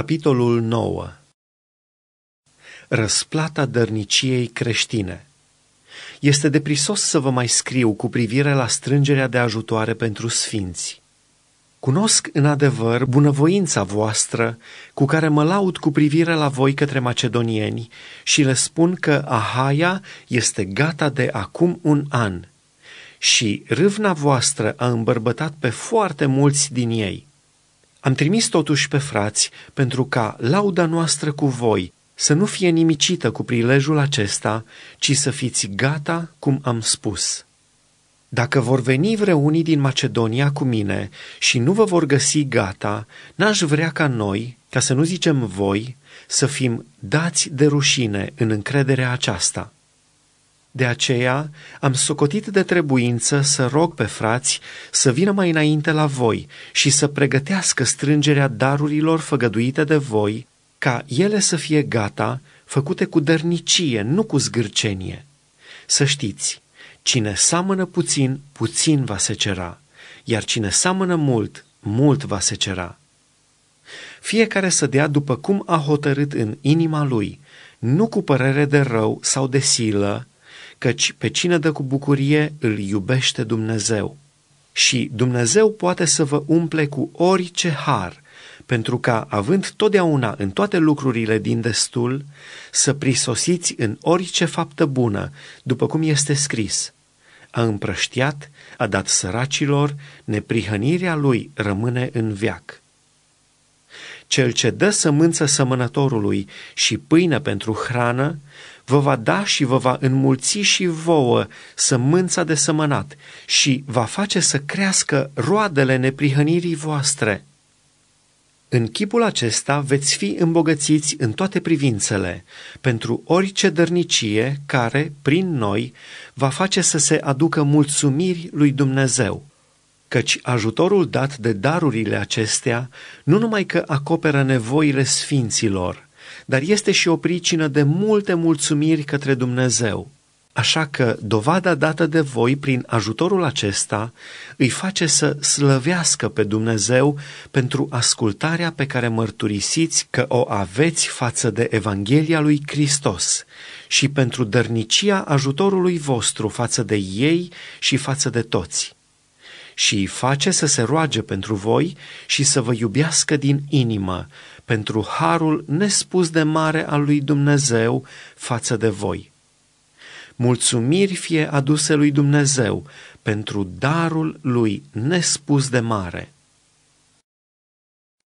Capitolul 9 Răsplata dărniciei creștine Este deprisos să vă mai scriu cu privire la strângerea de ajutoare pentru sfinți. Cunosc în adevăr bunăvoința voastră cu care mă laud cu privire la voi către macedonieni și le spun că Ahaia este gata de acum un an și râvna voastră a îmbărbătat pe foarte mulți din ei – am trimis totuși pe frați pentru ca lauda noastră cu voi să nu fie nimicită cu prilejul acesta, ci să fiți gata cum am spus. Dacă vor veni vreunii din Macedonia cu mine și nu vă vor găsi gata, n-aș vrea ca noi, ca să nu zicem voi, să fim dați de rușine în încrederea aceasta. De aceea am socotit de trebuință să rog pe frați să vină mai înainte la voi și să pregătească strângerea darurilor făgăduite de voi, ca ele să fie gata, făcute cu dărnicie, nu cu zgârcenie. Să știți, cine seamănă puțin, puțin va se cera, iar cine seamănă mult, mult va se cera. Fiecare să dea după cum a hotărât în inima lui, nu cu părere de rău sau de silă, căci pe cine dă cu bucurie îl iubește Dumnezeu. Și Dumnezeu poate să vă umple cu orice har, pentru ca, având totdeauna în toate lucrurile din destul, să prisosiți în orice faptă bună, după cum este scris. A împrăștiat, a dat săracilor, neprihănirea lui rămâne în veac. Cel ce dă sămânță sămănătorului și pâine pentru hrană, vă va da și vă va înmulți și vouă sămânța de sămănat și va face să crească roadele neprihănirii voastre. În chipul acesta veți fi îmbogățiți în toate privințele, pentru orice dărnicie care, prin noi, va face să se aducă mulțumiri lui Dumnezeu căci ajutorul dat de darurile acestea nu numai că acoperă nevoile sfinților, dar este și o pricină de multe mulțumiri către Dumnezeu. Așa că dovada dată de voi prin ajutorul acesta îi face să slăvească pe Dumnezeu pentru ascultarea pe care mărturisiți că o aveți față de Evanghelia lui Hristos și pentru dărnicia ajutorului vostru față de ei și față de toți și îi face să se roage pentru voi și să vă iubească din inimă pentru harul nespus de mare al lui Dumnezeu față de voi. Mulțumiri fie aduse lui Dumnezeu pentru darul lui nespus de mare.